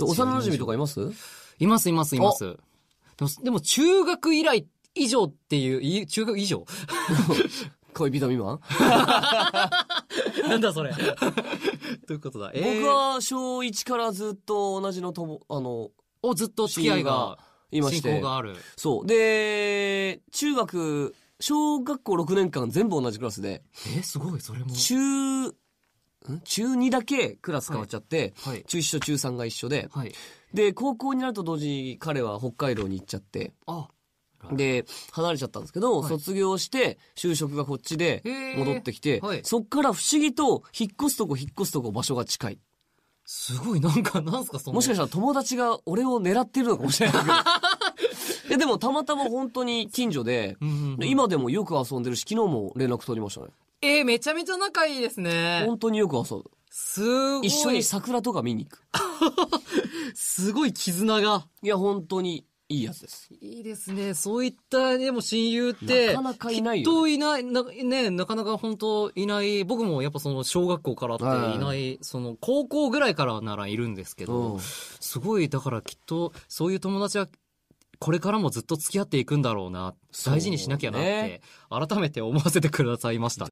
幼馴染とかいますいます、います、います。でも、でも中学以来、以上っていう、中学以上 恋人未満 なんだそれ。ということだ。えー、僕は小1からずっと同じのとも、あの、をずっと付き合いが、いまして。がある。そう。で、中学、小学校6年間全部同じクラスで。え、すごい、それも。中、中2だけクラス変わっちゃって、はいはい、中1と中3が一緒で、はい、で、高校になると同時に彼は北海道に行っちゃって、で、離れちゃったんですけど、卒業して、就職がこっちで戻ってきて、そっから不思議と、引っ越すとこ引っ越すとこ場所が近い。すごい、なんか、なんすか、その。もしかしたら友達が俺を狙ってるのかもしれないけど。でもたまたま本当に近所で、今でもよく遊んでるし、昨日も連絡取りましたね。えー、めちゃめちゃ仲いいですね。本当によく遊ぶ。すごい。一緒に桜とか見に行く。すごい絆が。いや、本当に。いいやつです。いいですね。そういった、でも親友って、なかなかいないよ、ね。きっといない、な、ね、なかなか本当いない。僕もやっぱその小学校からっていない、その高校ぐらいからならいるんですけど、すごい、だからきっと、そういう友達は、これからもずっと付き合っていくんだろうな、大事にしなきゃなって、改めて思わせてくださいました。